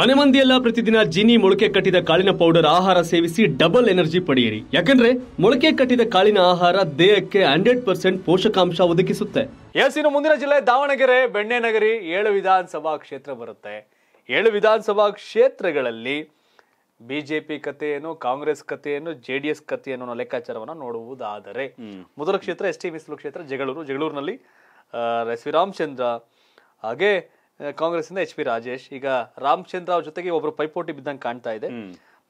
ಮನೆ ಮಂದಿಯೆಲ್ಲ ಪ್ರತಿದಿನ ಜಿನಿ ಮೊಳಕೆ ಕಟ್ಟಿದ ಕಾಳಿನ ಪೌಡರ್ ಆಹಾರ ಸೇವಿಸಿ ಡಬಲ್ ಎನರ್ಜಿ ಪಡೆಯಿರಿ ಯಾಕಂದ್ರೆ ಮೊಳಕೆ ಕಟ್ಟಿದ ಕಾಳಿನ ಆಹಾರ ದೇಹಕ್ಕೆ ಹಂಡ್ರೆಡ್ ಪರ್ಸೆಂಟ್ ಪೋಷಕಾಂಶ ಒದಗಿಸುತ್ತೆ ಎಸ್ ಮುಂದಿನ ಜಿಲ್ಲೆ ದಾವಣಗೆರೆ ಬೆಣ್ಣೆನಗರಿ ಏಳು ವಿಧಾನಸಭಾ ಕ್ಷೇತ್ರ ಬರುತ್ತೆ ಏಳು ವಿಧಾನಸಭಾ ಕ್ಷೇತ್ರಗಳಲ್ಲಿ ಬಿಜೆಪಿ ಕಥೆಯನ್ನು ಕಾಂಗ್ರೆಸ್ ಕಥೆಯನ್ನು ಜೆ ಡಿ ಎಸ್ ಕಥೆಯನ್ನು ಅನ್ನೋ ಲೆಕ್ಕಾಚಾರವನ್ನು ನೋಡುವುದಾದರೆ ಮೊದಲ ಕ್ಷೇತ್ರ ಎಸ್ ಟಿ ಮೀಸಲು ಕ್ಷೇತ್ರ ಜಗಳೂರು ಜಗಳೂರಿನಲ್ಲಿ ಎಸ್ ರಾಮಚಂದ್ರ ಹಾಗೆ ಇಂದ ಎಚ್ ಪಿ ರಾಜೇಶ್ ಈಗ ರಾಮಚಂದ್ರ ಅವ್ರ ಜೊತೆಗೆ ಒಬ್ರು ಪೈಪೋಟಿ ಬಿದ್ದಂಗೆ ಕಾಣ್ತಾ ಇದೆ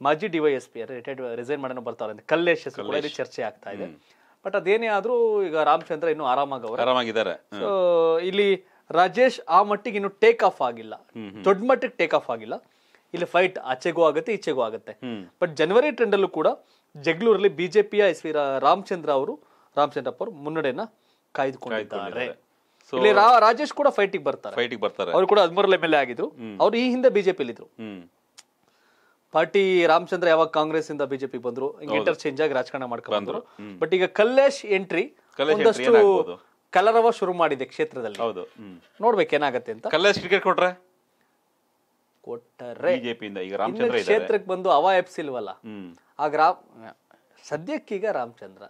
ಮಾಜಿ ಡಿವೈಎಸ್ಪಿ ರಿಟೈರ್ಡ್ ರಿಸೈನ್ ಮಾಡೋಣ ಬರ್ತಾರೆ ಕಲ್ಲೇಶ್ ಹೆಸರು ಚರ್ಚೆ ಆಗ್ತಾ ಇದೆ ಬಟ್ ಅದೇನೇ ಆದ್ರೂ ಈಗ ರಾಮಚಂದ್ರ ಇನ್ನು ಆರಾಮಾಗವ್ರೆ ಆರಾಮಾಗಿದ್ದಾರೆ ಇಲ್ಲಿ ರಾಜೇಶ್ ಆ ಮಟ್ಟಿಗೆ ಇನ್ನು ಟೇಕ್ ಆಫ್ ಆಗಿಲ್ಲ ದೊಡ್ಡ ಮಟ್ಟಿಗೆ ಟೇಕ್ ಆಫ್ ಆಗಿಲ್ಲ ಇಲ್ಲಿ ಫೈಟ್ ಆಚೆಗೂ ಆಗುತ್ತೆ ಈಚೆಗೂ ಆಗುತ್ತೆ ಬಟ್ ಜನವರಿ ಟ್ರೆಂಡ್ ಅಲ್ಲೂ ಕೂಡ ಜಗಳೂರಲ್ಲಿ ಬಿಜೆಪಿಯ ಎಸ್ ವಿ ರಾಮಚಂದ್ರ ಅವರು ರಾಮಚಂದ್ರಪ್ಪ ಅವರು ಮುನ್ನಡೆಯನ್ನ ಕಾಯ್ದುಕೊಂಡಿದ್ದಾರೆ ಇಲ್ಲಿ ರಾಜೇಶ್ ಕೂಡ ಫೈಟ್ ಬರ್ತಾರೆ ಫೈಟ್ ಬರ್ತಾರೆ ಅವ್ರು ಕೂಡ ಹದಿಮೂರಲ್ಲಿ ಎಮ್ ಎಲ್ ಎ ಆಗಿದ್ರು ಅವ್ರು ಈ ಹಿಂದೆ ಬಿಜೆಪಿ ಇದ್ರು ಪಾರ್ಟಿ ರಾಮಚಂದ್ರ ಯಾವಾಗ ಕಾಂಗ್ರೆಸ್ ಇಂದ ಬಿಜೆಪಿ ಬಂದ್ರು ಇಂಟರ್ ಚೇಂಜ್ ಆಗಿ ರಾಜಕಾರಣ ಮಾಡ್ಕೊಂಡು ಬಂದ್ರು ಬಟ್ ಈಗ ಕಲ್ಲೇಶ್ ಎಂಟ್ರಿ ಒಂದಷ್ಟು ಕಲರವ ಶುರು ಮಾಡಿದೆ ಕ್ಷೇತ್ರದಲ್ಲಿ ಹೌದು ನೋಡ್ಬೇಕೇನಾಗತ್ತೆ ಅಂತ ಕಲ್ಲೇಶ್ ಕ್ರಿಕೆಟ್ ಕೊಟ್ರೆ ಕೊಟ್ಟರೆ ಬಿಜೆಪಿಯಿಂದ ಈಗ ರಾಮಚಂದ್ರ ಕ್ಷೇತ್ರಕ್ಕೆ ಬಂದು ಅವ ಎಪ್ಸಿಲ್ವಲ್ಲ ಆಗ ರಾಮ್ ಸದ್ಯಕ್ಕೀಗ ರಾಮಚಂದ್ರ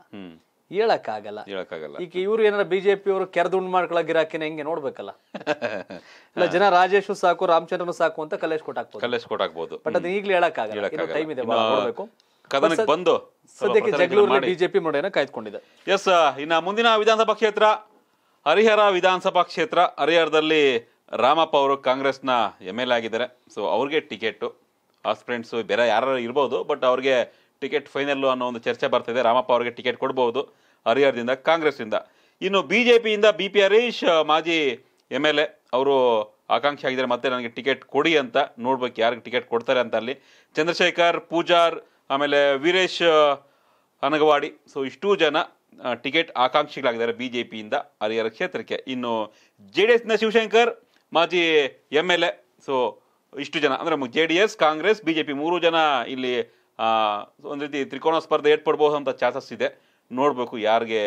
ಹೇಳಕ್ಕಾಗಲ್ಲ ಹೇಳಕ್ಕಾಗಲ್ಲ ಈಗ ಇವ್ರು ಏನಾರ ಬಿಜೆಪಿ ಅವರು ಕೆರೆದುಂಡ್ ಮಾಡ್ಕೊಳ್ಳೋ ಗಿರಾಕಿನ ಹೆಂಗೆ ನೋಡ್ಬೇಕಲ್ಲ ಇಲ್ಲ ಜನ ರಾಜೇಶ್ ಸಾಕು ರಾಮಚಂದ್ರನು ಸಾಕು ಅಂತ ಕಲೇಶ್ ಕೊಟ್ ಹಾಕ್ಬೋದು ಕಲೇಶ್ ಹಾಕ್ಬೋದು ಬಟ್ ಅದನ್ನ ಈಗಲೇ ಹೇಳಕ್ಕಾಗಲ್ಲ ಟೈಮ್ ಇದೆ ನೋಡ್ಬೇಕು ಕದನಕ್ಕೆ ಬಂದು ಸದ್ಯಕ್ಕೆ ಜಗಳೂರಿನ ಬಿಜೆಪಿ ಮೊಡೆಯನ್ನ ಕಾಯ್ದುಕೊಂಡಿದೆ ಎಸ್ ಇನ್ನ ಮುಂದಿನ ವಿಧಾನಸಭಾ ಕ್ಷೇತ್ರ ಹರಿಹರ ವಿಧಾನಸಭಾ ಕ್ಷೇತ್ರ ಹರಿಹರದಲ್ಲಿ ರಾಮಪ್ಪ ಅವರು ಕಾಂಗ್ರೆಸ್ನ ಎಮ್ ಎಲ್ ಆಗಿದ್ದಾರೆ ಸೊ ಅವ್ರಿಗೆ ಟಿಕೆಟು ಆಸ್ಪಿರೆಂಟ್ಸು ಬೇರೆ ಯಾರು ಇರ್ಬೋದು ಬಟ್ ಅವ್ರಿಗೆ ಟಿಕೆಟ್ ಫೈನಲ್ಲು ಅನ್ನೋ ಒಂದು ಚರ್ಚೆ ಬರ್ತಿದೆ ರಾಮಪ್ಪ ಅವರಿಗೆ ಟಿಕೆಟ್ ಕೊಡ್ಬೋದು ಹರಿಹರದಿಂದ ಕಾಂಗ್ರೆಸ್ಸಿಂದ ಇನ್ನು ಬಿ ಜೆ ಪಿಯಿಂದ ಬಿ ಪಿ ಹರೀಶ್ ಮಾಜಿ ಎಮ್ ಎಲ್ ಎ ಅವರು ಆಕಾಂಕ್ಷಿ ಆಗಿದ್ದಾರೆ ಮತ್ತೆ ನನಗೆ ಟಿಕೆಟ್ ಕೊಡಿ ಅಂತ ನೋಡ್ಬೇಕು ಯಾರಿಗೆ ಟಿಕೆಟ್ ಕೊಡ್ತಾರೆ ಅಂತ ಅಲ್ಲಿ ಚಂದ್ರಶೇಖರ್ ಪೂಜಾರ್ ಆಮೇಲೆ ವೀರೇಶ್ ಅನಗವಾಡಿ ಸೊ ಇಷ್ಟು ಜನ ಟಿಕೆಟ್ ಆಕಾಂಕ್ಷಿಗಳಾಗಿದ್ದಾರೆ ಬಿ ಜೆ ಪಿಯಿಂದ ಹರಿಹರ ಕ್ಷೇತ್ರಕ್ಕೆ ಇನ್ನು ಜೆ ಡಿ ಎಸ್ನ ಶಿವಶಂಕರ್ ಮಾಜಿ ಎಮ್ ಎಲ್ ಎ ಸೊ ಇಷ್ಟು ಜನ ಅಂದರೆ J D S Congress B J P ಮೂರು ಜನ ಇಲ್ಲಿ ಒಂದು ರೀತಿ ತ್ರಿಕೋನ ಸ್ಪರ್ಧೆ ಏರ್ಪಡ್ಬೋದು ಅಂತ ಚಾನ್ಸಸ್ ಇದೆ ನೋಡಬೇಕು ಯಾರಿಗೆ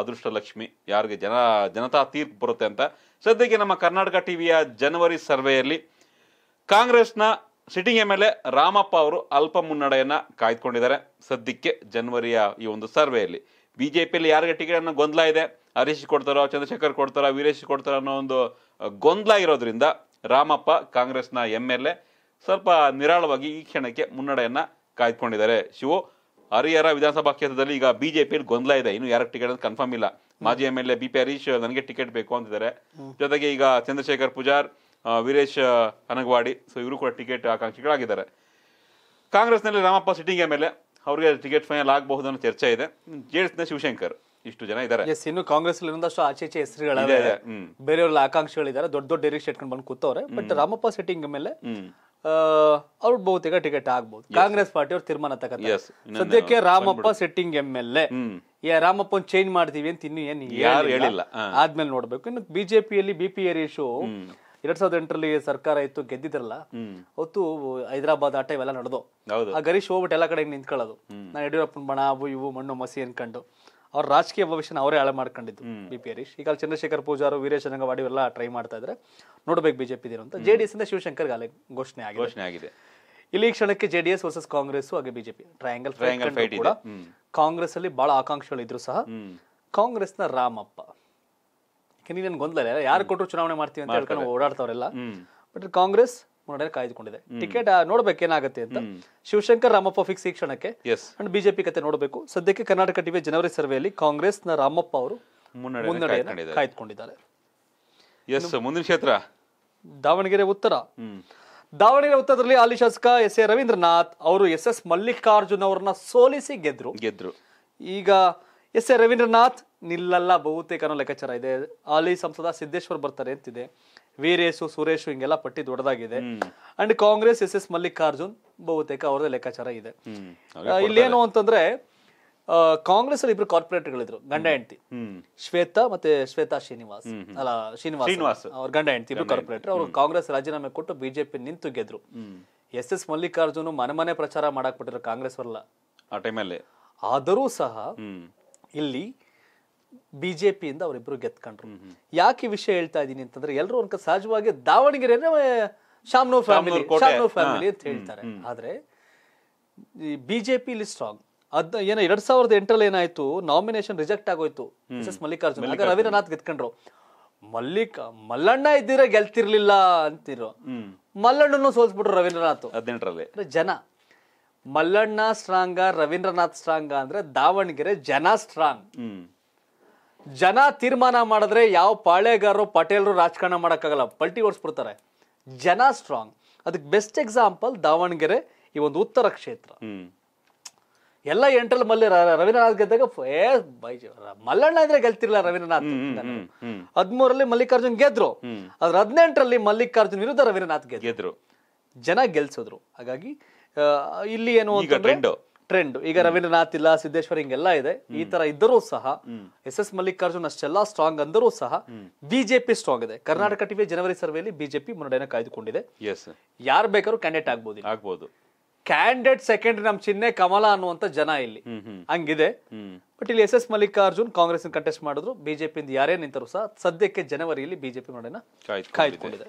ಅದೃಷ್ಟ ಲಕ್ಷ್ಮಿ ಯಾರಿಗೆ ಜನ ಜನತಾ ತೀರ್ಪು ಬರುತ್ತೆ ಅಂತ ಸದ್ಯಕ್ಕೆ ನಮ್ಮ ಕರ್ನಾಟಕ ಟಿವಿಯ ಜನವರಿ ಸರ್ವೆಯಲ್ಲಿ ಕಾಂಗ್ರೆಸ್ನ sitting M L A Ramappa ಅವರು ಅಲ್ಪ ಮುನ್ನಡೆಯನ್ನು ಕಾಯ್ದುಕೊಂಡಿದ್ದಾರೆ ಸದ್ಯಕ್ಕೆ ಜನವರಿಯ ಈ ಒಂದು ಸರ್ವೆಯಲ್ಲಿ ಬಿ ಜೆ ಪಿಯಲ್ಲಿ ಯಾರಿಗೆ ಟಿಕೆಟ್ ಅನ್ನೋ ಗೊಂದಲ ಇದೆ ಹರೀಶ್ ಕೊಡ್ತಾರೋ ಚಂದ್ರಶೇಖರ್ ಕೊಡ್ತಾರೋ ವೀರೇಶ್ ಕೊಡ್ತಾರೋ ಅನ್ನೋ ಒಂದು ಗೊಂದಲ ಇರೋದ್ರಿಂದ ರಾಮಪ್ಪ ಕಾಂಗ್ರೆಸ್ನ ಎಮ್ ಎಲ್ ಎ ಸ್ವಲ್ಪ ನಿರಾಳವಾಗಿ ಈ ಕ್ಷಣಕ್ಕೆ ಮುನ್ನಡೆಯನ್ನು ಕಾಯ್ದುಕೊಂಡಿದ್ದಾರೆ ಶಿವು ಹರಿಹರ ವಿಧಾನಸಭಾ ಕ್ಷೇತ್ರದಲ್ಲಿ ಈಗ ಬಿಜೆಪಿ ಗೊಂದಲ ಇದೆ ಇನ್ನು ಯಾರ ಟಿಕೆಟ್ ಅಂತ ಕನ್ಫರ್ಮ್ ಇಲ್ಲ ಮಾಜಿ M L A B P Harish ನನಗೆ ಟಿಕೆಟ್ ಬೇಕು ಅಂತಿದ್ದಾರೆ ಜೊತೆಗೆ ಈಗ ಚಂದ್ರಶೇಖರ್ ಪೂಜಾರ್ ವೀರೇಶ್ ಅನಗವಾಡಿ ಸೊ ಇವರು ಕೂಡ ಟಿಕೆಟ್ ಆಕಾಂಕ್ಷಿಗಳಾಗಿದ್ದಾರೆ ಕಾಂಗ್ರೆಸ್ನಲ್ಲಿ Ramappa sitting M L A ಅವರಿಗೆ ಟಿಕೆಟ್ ಫೈನಲ್ ಆಗಬಹುದು ಅನ್ನೋ ಚರ್ಚೆ ಇದೆ ಜೆಡಿಎಸ್ ನ ಶಿವಶಂಕರ್ ಇಷ್ಟು ಜನ ಇದ್ದಾರೆ ಎಸ್ ಇನ್ನು ಕಾಂಗ್ರೆಸ್ ಇನ್ನೊಂದಷ್ಟು ಆಚೆ ಈಚೆ ಬೇರೆ ಬೇರೆಯವ್ರ ಆಕಾಂಕ್ಷಿಗಳಿದ್ದಾರೆ ದೊಡ್ಡ ದೊಡ್ಡ ಡೈರೆಕ್ಷನ್ ಇಟ್ಕೊಂಡು ಬಂದು ಕೂತವ್ರೆ ಬಟ್ ರಾಮಪ್ಪ ಸಿಟ್ಟಿಂಗ್ ಮೇಲೆ ಅವ್ರು ಬಹುತೇಕ ಟಿಕೆಟ್ ಆಗ್ಬಹುದು ಕಾಂಗ್ರೆಸ್ ಪಾರ್ಟಿ ಅವ್ರು ತೀರ್ಮಾನ ತಗೋ ಸದ್ಯಕ್ಕೆ Ramappa sitting M L A Ramappa change ಮಾಡ್ತೀವಿ ಅಂತ ಇನ್ನು ಏನು ಹೇಳಿಲ್ಲ ಆದ್ಮೇಲೆ ನೋಡ್ಬೇಕು ಇನ್ನು ಬಿಜೆಪಿಯಲ್ಲಿ ಬಿ ಪಿ ಹರೀಶು ಎರಡ್ ಸಾವಿರದ ಎಂಟರಲ್ಲಿ ಸರ್ಕಾರ ಇತ್ತು ಗೆದ್ದಿದ್ರಲ್ಲ ಅವತ್ತು ಹೈದರಾಬಾದ್ ಆಟ ಇವೆಲ್ಲ ನಡೆದು ಆ ಗರೀಶ್ ಹೋಗ್ಬಿಟ್ಟು ಎಲ್ಲ ಕಡೆ ನಿಂತ್ಕೊಳ್ಳೋದು ನಾ ಯಡಿಯೂರಪ್ಪನ ಬಣ ಅವು ಇವು ಮಣ್ಣು ಮಸಿ ಅನ್ಕೊಂಡು ಅವ್ರ ರಾಜಕೀಯ ಭವಿಷ್ಯನ ಅವರೇ ಹಾಳೆ ಮಾಡ್ಕೊಂಡಿದ್ದು ಬಿ ಪಿ ಹರೀಶ್ ಈಗ ಚಂದ್ರಶೇಖರ್ ಪೂಜಾರು ವೀರೇಶ್ ಎಲ್ಲ ಟ್ರೈ ಮಾಡ್ತಾ ಇದ್ರೆ ನೋಡ್ಬೇಕು ಬಿಜೆಪಿ ಅಂತ ಜೆ ಡಿ ಎಸ್ ಇಂದ ಶಿವಶಂಕರ್ ಗಾಲೆ ಘೋಷಣೆ ಆಗಿದೆ ಘೋಷಣೆ ಆಗಿದೆ ಇಲ್ಲಿ ಕ್ಷಣಕ್ಕೆ J D S versus Congress ಹಾಗೆ ಬಿಜೆಪಿ ಟ್ರಯಾಂಗಲ್ ಟ್ರಯಾಂಗಲ್ ಫೈಟ್ ಕೂಡ ಕಾಂಗ್ರೆಸ್ ಅಲ್ಲಿ ಬಹಳ ಆಕಾಂಕ್ಷೆಗಳು ಇದ್ರು ಸಹ ಕಾಂಗ್ರೆಸ್ನ ರಾಮಪ್ಪ ಯಾಕೆ ನೀನ್ ಗೊಂದಲ ಯಾರು ಕೊಟ್ಟರು ಚುನಾವಣೆ ಮಾಡ್ತೀವಿ ಅಂತ ಹೇಳ್ಕೊಂಡು ಓಡಾಡ್ತಾವ್ರೆಲ್ಲ ಬಟ್ ಕಾಂಗ್ರೆಸ್ ಮುನ್ನಡೆ ಕಾಯ್ದುಕೊಂಡಿದೆ ಟಿಕೆಟ್ ನೋಡ್ಬೇಕು ಏನಾಗುತ್ತೆ ಅಂತ ಶಿವಶಂಕರ್ ರಾಮಪ್ಪ ಫಿಕ್ಸ್ ಈ ಕ್ಷಣಕ್ಕೆ ಅಂಡ್ ಬಿಜೆಪಿ ಕತೆ ನೋಡಬೇಕು ಸದ್ಯಕ್ಕೆ ಕರ್ನಾಟಕ ಟಿವಿ ಜನವರಿ ಸರ್ವೆಯಲ್ಲಿ ಕಾಂಗ್ರೆಸ್ನ ರಾಮಪ್ಪ ಅವರು ಕಾಯ್ದುಕೊಂಡಿದ್ದಾರೆ ಮುಂದಿನ ಕ್ಷೇತ್ರ ದಾವಣಗೆರೆ ಉತ್ತರ ದಾವಣಗೆರೆ ಉತ್ತರದಲ್ಲಿ ಆಲಿ ಶಾಸಕ ಎಸ್ ಎ ರವೀಂದ್ರನಾಥ್ ಅವರು ಎಸ್ ಎಸ್ ಮಲ್ಲಿಕಾರ್ಜುನ್ ಅವರನ್ನ ಸೋಲಿಸಿ ಗೆದ್ರು ಗೆದ್ರು ಈಗ ಎಸ್ ಎ ರವೀಂದ್ರನಾಥ್ ನಿಲ್ಲಲ್ಲ ಬಹುತೇಕ ಅನ್ನೋ ಲೆಕ್ಕಾಚಾರ ಇದೆ ಹಾಲಿ ಸಂಸದ ಸಿದ್ದೇಶ್ವರ್ ಬರ್ತಾರೆ ಅಂತಿದೆ ವೀರೇಶು ಸುರೇಶು ಹಿಂಗೆಲ್ಲ ಪಟ್ಟಿ ದೊಡ್ಡದಾಗಿದೆ and Congress S S Mallikarjun ಬಹುತೇಕ ಅವ್ರದ್ದೇ ಲೆಕ್ಕಾಚಾರ ಇದೆ ಇಲ್ಲೇನು ಅಂತಂದ್ರೆ ಕಾಂಗ್ರೆಸ್ ಅಲ್ಲಿ ಇಬ್ರು ಗಳಿದ್ರು ಗಂಡ ಹೆಂಡತಿ ಶ್ವೇತಾ ಮತ್ತೆ ಶ್ವೇತಾ ಶ್ರೀನಿವಾಸ್ ಅಲ್ಲ ಶ್ರೀನಿವಾಸ್ ಅವ್ರ ಗಂಡ ಹೆಂಡತಿ ಇಬ್ರು ಕಾರ್ಪೊರೇಟರ್ ಅವರು ಕಾಂಗ್ರೆಸ್ ರಾಜೀನಾಮೆ ಕೊಟ್ಟು ಬಿಜೆಪಿ ನಿಂತು ಗೆದ್ರು ಎಸ್ ಎಸ್ ಮಲ್ಲಿಕಾರ್ಜುನ್ ಮನೆ ಮನೆ ಪ್ರಚಾರ ಮಾಡಕ್ ಬಿಟ್ಟಿದ್ರು ಕಾಂಗ್ರೆಸ್ ಅವರಲ್ಲ ಆ ಟೈಮಲ್ಲಿ ಆದರೂ ಸಹ ಇಲ್ಲಿ ಬಿಜೆಪಿಯಿಂದ ಅವರಿಬ್ರು ಗೆತ್ಕೊಂಡ್ರು ಯಾಕೆ ಈ ವಿಷಯ ಹೇಳ್ತಾ ಇದ್ದೀನಿ ಅಂತಂದ್ರೆ ಎಲ್ಲರೂ ಒಂದ್ ಸಹಜವಾಗಿ ದಾವಣಗೆರೆನೇ ಶಾಮ್ನೋ ಫ್ಯಾಮಿಲಿ ಶಾಮ್ನೋ ಫ್ಯಾಮಿಲಿ ಅಂತ ಹೇಳ್ತಾರೆ ಆದ್ರೆ ಈ ಬಿಜೆಪಿ ಸ್ಟ್ರಾಂಗ್ ಅದ್ ಏನೋ ಎರಡ್ ಸಾವಿರದ ಎಂಟರಲ್ಲಿ ಏನಾಯ್ತು ನಾಮಿನೇಷನ್ ರಿಜೆಕ್ಟ್ ಆಗೋಯ್ತು ಮಲ್ಲಿಕಾರ್ಜುನ್ ರವೀಂದ್ರನಾಥ್ ಗೆತ್ಕೊಂಡ್ರು ಮಲ್ಲಿಕ ಮಲ್ಲಣ್ಣ ಇದ್ದೀರ ಗೆಲ್ತಿರ್ಲಿಲ್ಲ ಅಂತಿರು ಮಲ್ಲಣ್ಣನು ಸೋಲ್ಸ್ಬಿಟ್ರು ರವೀಂದ್ರನಾಥ್ ಹದಿನೆಂಟರಲ್ಲಿ ಜನ ಮಲ್ಲಣ್ಣ ಸ್ಟ್ರಾಂಗ ರವೀಂದ್ರನಾಥ್ ಸ್ಟ್ರಾಂಗ ಅಂದ್ರೆ ದಾವಣಗೆರೆ ಜನ ಸ್ಟ್ರಾಂಗ್ ಜನ ತೀರ್ಮಾನ ಮಾಡಿದ್ರೆ ಯಾವ ಪಾಳೆಗಾರರು ಪಟೇಲರು ರಾಜಕಾರಣ ಮಾಡೋಕ್ಕಾಗಲ್ಲ ಪಲ್ಟಿ ಓಡಿಸ್ಬಿಡ್ತಾರೆ ಜನ ಸ್ಟ್ರಾಂಗ್ ಅದಕ್ಕೆ ಬೆಸ್ಟ್ ಎಕ್ಸಾಂಪಲ್ ದಾವಣಗೆರೆ ಈ ಒಂದು ಉತ್ತರ ಕ್ಷೇತ್ರ ಎಲ್ಲ ಎಂಟ್ರಲ್ಲಿ ಮಲ್ಲಿ ರವೀಂದ್ರನಾಥ್ ಗೆದ್ದಾಗ ಮಲ್ಲಣ್ಣ ಇದ್ರೆ ಗೆಲ್ತಿರ್ಲಿಲ್ಲ ರವೀಂದ್ರನಾಥ್ ಹದ್ಮೂರಲ್ಲಿ ಮಲ್ಲಿಕಾರ್ಜುನ್ ಗೆದ್ರು ಅದ್ರ ಹದಿನೆಂಟರಲ್ಲಿ ಮಲ್ಲಿಕಾರ್ಜುನ್ ವಿರುದ್ಧ ರವೀಂದ್ರನಾಥ್ ಗೆದ್ರು ಜನ ಗೆಲ್ಸಿದ್ರು ಹಾಗಾಗಿ ಇಲ್ಲಿ ಏನು ಟ್ರೆಂಡ್ ಟ್ರೆಂಡ್ ಈಗ ರವೀಂದ್ರನಾಥ್ ಇಲ್ಲ ಸಿದ್ದೇಶ್ವರ್ ಹಿಂಗೆಲ್ಲ ಇದೆ ಈ ತರ ಇದ್ದರೂ ಸಹ ಎಸ್ ಎಸ್ ಮಲ್ಲಿಕಾರ್ಜುನ್ ಅಷ್ಟೆಲ್ಲ ಸ್ಟ್ರಾಂಗ್ ಅಂದರೂ ಸಹ ಬಿಜೆಪಿ ಸ್ಟ್ರಾಂಗ್ ಇದೆ ಕರ್ನಾಟಕ ಟಿವಿಯ ಜನವರಿ ಸರ್ವೆಯಲ್ಲಿ ಬಿಜೆಪಿ ಮುನ್ನಡೆಯನ್ನು ಕಾಯ್ದುಕೊಂಡಿದೆ ಯಾರು ಬೇಕಾದ್ರೂ ಕ್ಯಾಂಡಿಡೇಟ್ ಆಗ್ಬೋದು ಆಗ್ಬೋದು ಕ್ಯಾಂಡಿಡೇಟ್ ಸೆಕೆಂಡ್ ನಮ್ ಚಿಹ್ನೆ ಕಮಲ ಅನ್ನುವಂತ ಜನ ಇಲ್ಲಿ ಹಂಗಿದೆ ಬಟ್ ಇಲ್ಲಿ S S Mallikarjun Congress contest ಮಾಡಿದ್ರು ಬಿಜೆಪಿಯಿಂದ ಯಾರೇ ನಿಂತರು ಸಹ ಸದ್ಯಕ್ಕೆ ಜನವರಿಯಲ್ಲಿ ಬಿಜೆಪಿ ಮುನ್ನಡೆನ ಕಾಯ್ದುಕೊಂಡಿದೆ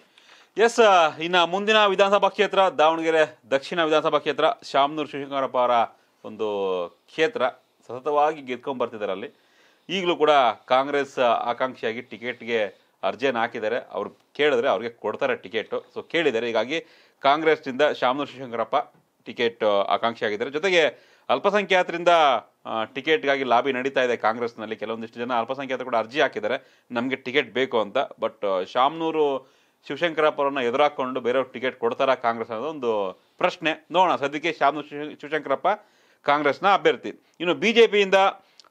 ಎಸ್ uh, ಇನ್ನ ಮುಂದಿನ ವಿಧಾನಸಭಾ ಕ್ಷೇತ್ರ ದಾವಣಗೆರೆ ದಕ್ಷಿಣ ವಿಧಾನಸಭಾ ಕ್ಷೇತ್ರ ಶಾಮನೂರು ಶಿವಶಂಕರಪ್ಪ ಅವರ ಒಂದು ಕ್ಷೇತ್ರ ಸತತವಾಗಿ ಗೆದ್ಕೊಂಡು ಅಲ್ಲಿ ಈಗಲೂ ಕೂಡ ಕಾಂಗ್ರೆಸ್ ಆಕಾಂಕ್ಷಿಯಾಗಿ ಟಿಕೆಟ್ಗೆ ಅರ್ಜಿಯನ್ನು ಹಾಕಿದ್ದಾರೆ ಅವ್ರು ಕೇಳಿದ್ರೆ ಅವ್ರಿಗೆ ಕೊಡ್ತಾರೆ ಟಿಕೆಟು ಸೊ ಕೇಳಿದ್ದಾರೆ ಹೀಗಾಗಿ ಕಾಂಗ್ರೆಸ್ನಿಂದ ಶಾಮನೂರು ಶಿವಶಂಕರಪ್ಪ ಟಿಕೆಟ್ ಆಕಾಂಕ್ಷಿಯಾಗಿದ್ದಾರೆ ಜೊತೆಗೆ ಅಲ್ಪಸಂಖ್ಯಾತರಿಂದ ಟಿಕೆಟ್ಗಾಗಿ ಲಾಬಿ ನಡೀತಾ ಇದೆ ಕಾಂಗ್ರೆಸ್ನಲ್ಲಿ ಕೆಲವೊಂದಿಷ್ಟು ಜನ ಅಲ್ಪಸಂಖ್ಯಾತರು ಕೂಡ ಅರ್ಜಿ ಹಾಕಿದ್ದಾರೆ ನಮಗೆ ಟಿಕೆಟ್ ಬೇಕು ಅಂತ ಬಟ್ ಶಾಮನೂರು ಶಿವಶಂಕರಪ್ಪರನ್ನು ಎದುರಾಕೊಂಡು ಬೇರೆಯವ್ರು ಟಿಕೆಟ್ ಕೊಡ್ತಾರ ಕಾಂಗ್ರೆಸ್ ಅನ್ನೋದು ಒಂದು ಪ್ರಶ್ನೆ ನೋಡೋಣ ಸದ್ಯಕ್ಕೆ ಶಾಮನೂರು ಶಿವಶಂಕರಪ್ಪ ಕಾಂಗ್ರೆಸ್ನ ಅಭ್ಯರ್ಥಿ ಇನ್ನು ಬಿ ಜೆ ಪಿಯಿಂದ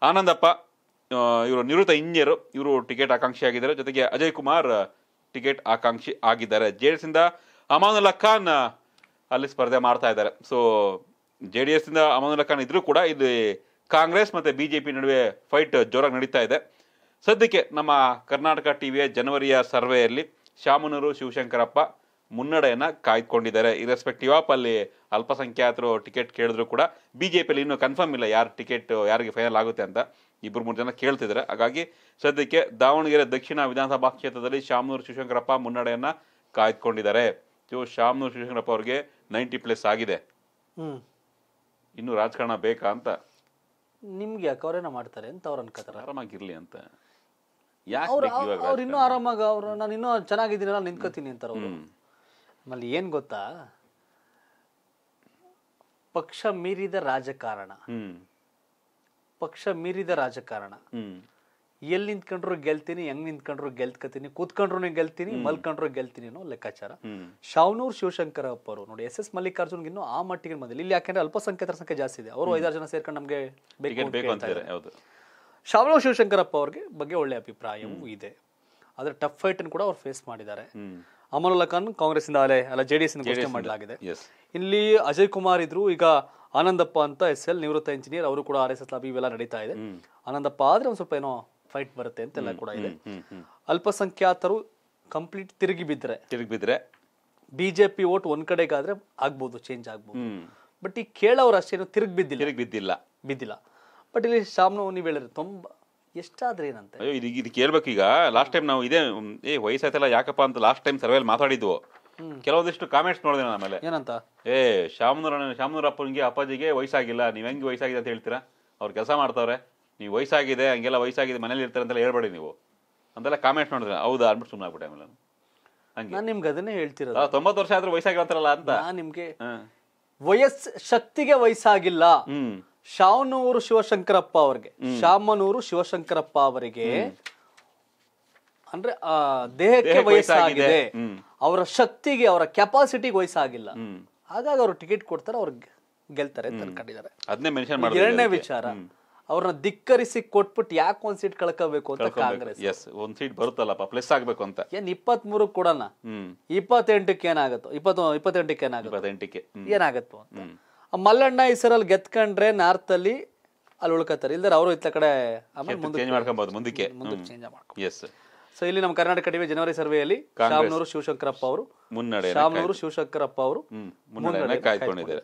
ಆನಂದಪ್ಪ ಇವರು ನಿವೃತ್ತ ಇಂಜಿನಿಯರು ಇವರು ಟಿಕೆಟ್ ಆಕಾಂಕ್ಷಿ ಆಗಿದ್ದಾರೆ ಜೊತೆಗೆ ಅಜಯ್ ಕುಮಾರ್ ಟಿಕೆಟ್ ಆಕಾಂಕ್ಷಿ ಆಗಿದ್ದಾರೆ ಜೆ ಡಿ ಎಸ್ ಇಂದ ಅಮಾನುಲ್ಲಾ ಖಾನ್ ಅಲ್ಲಿ ಸ್ಪರ್ಧೆ ಮಾಡ್ತಾ ಇದ್ದಾರೆ ಸೊ ಜೆ ಡಿ ಎಸ್ ಇಂದ ಅಮಾನುಲ್ಲಾ ಖಾನ್ ಇದ್ರೂ ಕೂಡ ಇಲ್ಲಿ ಕಾಂಗ್ರೆಸ್ ಮತ್ತು ಬಿ ಜೆ ಪಿ ನಡುವೆ ಫೈಟ್ ಜೋರಾಗಿ ನಡೀತಾ ಇದೆ ಸದ್ಯಕ್ಕೆ ನಮ್ಮ ಕರ್ನಾಟಕ ಟಿ ವಿಯ ಜನವರಿಯ ಸರ್ವೆಯಲ್ಲಿ ಶಾಮನೂರು ಶಿವಶಂಕರಪ್ಪ ಮುನ್ನಡೆಯನ್ನು ಕಾಯ್ದುಕೊಂಡಿದ್ದಾರೆ ಇರೆಸ್ಪೆಕ್ಟಿವ್ ಆಫ್ ಅಲ್ಲಿ ಅಲ್ಪಸಂಖ್ಯಾತರು ಟಿಕೆಟ್ ಕೇಳಿದ್ರು ಕೂಡ ಬಿ ಜೆ ಪಿಯಲ್ಲಿ ಇನ್ನೂ ಕನ್ಫರ್ಮ್ ಇಲ್ಲ ಯಾರು ಟಿಕೆಟ್ ಯಾರಿಗೆ ಫೈನಲ್ ಆಗುತ್ತೆ ಅಂತ ಇಬ್ಬರು ಮೂರು ಜನ ಕೇಳ್ತಿದ್ದಾರೆ ಹಾಗಾಗಿ ಸದ್ಯಕ್ಕೆ ದಾವಣಗೆರೆ ದಕ್ಷಿಣ ವಿಧಾನಸಭಾ ಕ್ಷೇತ್ರದಲ್ಲಿ ಶಾಮನೂರು ಶಿವಶಂಕರಪ್ಪ ಮುನ್ನಡೆಯನ್ನು ಕಾಯ್ದುಕೊಂಡಿದ್ದಾರೆ ಸೊ ಶಾಮನೂರು ಶಿವಶಂಕರಪ್ಪ ಅವರಿಗೆ ನೈಂಟಿ ಪ್ಲಸ್ ಆಗಿದೆ ಇನ್ನು ರಾಜಕಾರಣ ಬೇಕಾ ಅಂತ ನಿಮ್ಗೆ ಯಾಕೆ ಮಾಡ್ತಾರೆ ಅಂತ ಅವ್ರ ಅನ್ಕೋತಾರೆ ಆರಾಮಾಗಿರ್ಲಿ ಅಂತ ಅವ್ರು ಇನ್ನೂ ಆರಾಮಾಗ ಅವ್ರು ನಾನು ಇನ್ನೂ ಚೆನ್ನಾಗಿದ್ದೀನಿ ನಿಂತ್ಕೋತೀನಿ ಅಂತಾರೆ ಆಮೇಲೆ ಏನು ಗೊತ್ತಾ ಪಕ್ಷ ಮೀರಿದ ರಾಜಕಾರಣ ಪಕ್ಷ ಮೀರಿದ ರಾಜಕಾರಣ ಎಲ್ಲಿ ನಿಂತ್ಕೊಂಡ್ರು ಗೆಲ್ತೀನಿ ಹೆಂಗ್ ನಿಂತ್ಕೊಂಡ್ರು ಗೆಲ್ತ್ಕತೀನಿ ಕೂತ್ಕೊಂಡ್ರು ಗೆಲ್ತೀನಿ ಮಲ್ಕೊಂಡ್ರು ಗೆಲ್ತೀನಿ ಅನ್ನೋ ಲೆಕ್ಕಾಚಾರ ಶಾವ್ನೂರ್ ಶಿವಶಂಕರ ಅವರು ನೋಡಿ ಎಸ್ ಎಸ್ ಮಲ್ಲಿಕಾರ್ಜುನ್ ಇನ್ನು ಆ ಮಟ್ಟಿಗೆ ಬಂದಿಲ್ಲ ಇಲ್ಲಿ ಯಾಕಂದ್ರೆ ಅಲ್ಪಸಂಖ್ಯಾತರ ಸಂಖ್ಯೆ ಜಾಸ್ತಿ ಇದೆ ಅವರು ಐದಾರು ಜನ ಸೇರ್ಕೊಂಡು ನಮಗೆ ಬೇಕು ಶಾವ್ನೂರ್ ಶಿವಶಂಕರಪ್ಪ ಅವ್ರಿಗೆ ಬಗ್ಗೆ ಒಳ್ಳೆ ಅಭಿಪ್ರಾಯವೂ ಇದೆ ಆದ್ರೆ ಟಫ್ ಫೈಟ್ ಅನ್ನು ಕೂಡ ಅವ್ರು ಫೇಸ್ ಮಾಡಿದ್ದಾರೆ ಅಮರುಲ್ಲಾ ಖಾನ್ ಕಾಂಗ್ರೆಸ್ ಇಂದ ಅಲೆ ಅಲ್ಲ ಜೆಡಿಎಸ್ ಡಿ ಎಸ್ ಮಾಡಲಾಗಿದೆ ಇಲ್ಲಿ ಅಜಯ್ ಕುಮಾರ್ ಇದ್ರು ಈಗ ಆನಂದಪ್ಪ ಅಂತ ಎಸ್ ಎಲ್ ನಿವೃತ್ತ ಇಂಜಿನಿಯರ್ ಅವರು ಕೂಡ ಆರ್ ಎಸ್ ಎಸ್ ಲಾಬಿ ಇವೆಲ್ಲ ನಡೀತಾ ಇದೆ ಆನಂದಪ್ಪ ಆದ್ರೆ ಒಂದ್ ಸ್ವಲ್ಪ ಏನೋ ಫೈಟ್ ಬರುತ್ತೆ ಅಂತೆಲ್ಲ ಕೂಡ ಇದೆ ಅಲ್ಪಸಂಖ್ಯಾತರು ಕಂಪ್ಲೀಟ್ ತಿರುಗಿ ಬಿದ್ರೆ ತಿರುಗಿ ಬಿದ್ರೆ ಬಿಜೆಪಿ ಓಟ್ ಒಂದ್ ಕಡೆಗಾದ್ರೆ ಆಗ್ಬಹುದು ಚೇಂಜ್ ಆಗ್ಬಹುದು ಬಟ್ ಈ ಕೇಳೋರು ಅಷ್ಟೇನು ತಿರುಗಿ ಬಿದ್ದಿಲ್ಲ ಬಿದ್ದಿಲ್ಲ ಬಿದ್ದಿಲ್ಲ ಬಟ್ ಇಲ್ಲಿ ಶಾಮ್ನವ್ ನೀವು ಹೇಳಿದ್ರೆ ತುಂಬ ಎಷ್ಟಾದ್ರೆ ಏನಂತೆ ಅಯ್ಯೋ ಇದು ಇದು ಕೇಳ್ಬೇಕೀಗ ಲಾಸ್ಟ್ ಟೈಮ್ ನಾವು ಇದೇ ಏ ವಯಸ್ಸಾಯ್ತಲ್ಲ ಯಾಕಪ್ಪ ಅಂತ ಲಾಸ್ಟ್ ಟೈಮ್ ಸರ್ವೆಲ್ ಮಾತಾಡಿದ್ವು ಕೆಲವೊಂದಿಷ್ಟು ಕಾಮೆಂಟ್ಸ್ ನೋಡಿದೆ ನಾನು ಆಮೇಲೆ ಏನಂತ ಏ ಶಾಮನೂರ ಅಪ್ಪನಿಗೆ ಅಪ್ಪಾಜಿಗೆ ವಯಸ್ಸಾಗಿಲ್ಲ ನೀವು ಹೆಂಗೆ ವಯಸ್ಸಾಗಿದೆ ಅಂತ ಹೇಳ್ತೀರಾ ಅವ್ರು ಕೆಲಸ ಮಾಡ್ತಾವ್ರೆ ನೀವು ವಯಸ್ಸಾಗಿದೆ ಹಂಗೆಲ್ಲ ವಯಸ್ಸಾಗಿದೆ ಮನೇಲಿ ಇರ್ತಾರೆ ಅಂತೆಲ್ಲ ಹೇಳ್ಬೇಡಿ ನೀವು ಅಂತೆಲ್ಲ ಕಾಮೆಂಟ್ಸ್ ನೋಡಿದ್ರೆ ಹೌದಾ ಅಂದ್ಬಿಟ್ಟು ಸುಮ್ಮನೆ ಆಗ್ಬಿಟ್ಟೆ ಆಮೇಲೆ ನಾನು ಹಂಗೆ ನಿಮ್ಗೆ ಅದನ್ನೇ ಹೇಳ್ತಿರೋದು ತೊಂಬತ್ತು ವರ್ಷ ಆದ್ರೂ ವಯಸ್ಸಾಗಿರ್ತಾರಲ್ಲ ಅಂತ ನಿಮಗೆ ವಯಸ್ಸು ಶಕ್ತಿಗೆ ವಯಸ್ಸಾಗಿಲ್ಲ ಹ್ಮ್ ಶಾವನೂರು ಶಿವಶಂಕರಪ್ಪ ಅವರಿಗೆ ಶಾಮನೂರು ಶಿವಶಂಕರಪ್ಪ ಅವರಿಗೆ ಅಂದ್ರೆ ದೇಹಕ್ಕೆ ವಯಸ್ಸಾಗಿದೆ ಅವರ ಶಕ್ತಿಗೆ ಅವರ ಕೆಪಾಸಿಟಿಗೆ ವಯಸ್ಸಾಗಿಲ್ಲ ಹಾಗಾಗಿ ಅವರು ಟಿಕೆಟ್ ಕೊಡ್ತಾರೆ ಅವ್ರ ಗೆಲ್ತಾರೆ ಅಂತ ಎರಡನೇ ವಿಚಾರ ಅವ್ರನ್ನ ಧಿಕ್ಕರಿಸಿ ಕೊಟ್ಬಿಟ್ಟು ಯಾಕೆ ಒಂದ್ ಸೀಟ್ ಕಳ್ಕೋಬೇಕು ಅಂತ ಕಾಂಗ್ರೆಸ್ ಒಂದ್ ಸೀಟ್ ಬರುತ್ತಲ್ಲಪ್ಪ ಪ್ಲಸ್ ಆಗ್ಬೇಕು ಅಂತ ಏನ್ ಇಪ್ಪತ್ ಮೂರು ಕೊಡೋಣ ಇಪ್ಪತ್ತೆಂಟಕ್ಕೆ ಏನಾಗುತ್ತೋ ಇಪ್ಪತ್ತ ಇಪ್ಪತ್ತೆಂಟಕ್ಕೆ ಏನಾಗುತ್ತೆ ಏನಾಗುತ್ತೋ ಅಂತ ಮಲ್ಲಣ್ಣ ಹೆಸರಲ್ಲಿ ಗೆತ್ಕೊಂಡ್ರೆ ನಾರ್ತ್ ಅಲ್ಲಿ ಅಲ್ಲಿ ಉಳ್ಕೋತಾರೆ ಇಲ್ದ್ರೆ ಅವರು ಇತ್ತ ಕಡೆ ಆಮೇಲೆ ಮುಂದೆ ಚೇಂಜ್ ಮುಂದಕ್ಕೆ ಸೊ ಇಲ್ಲಿ ನಮ್ಮ ಕರ್ನಾಟಕ ಕಡಿಮೆ ಜನವರಿ ಸರ್ವೆಯಲ್ಲಿ ಶಾಮನೂರು ಶಿವಶಂಕರಪ್ಪ ಅವರು ಮುನ್ನಡೆ ಶಾಮನೂರು ಶಿವಶಂಕರಪ್ಪ ಅವರು ಮುನ್ನಡೆ ಕಾಯ್ಕೊಂಡಿದ್ದಾರೆ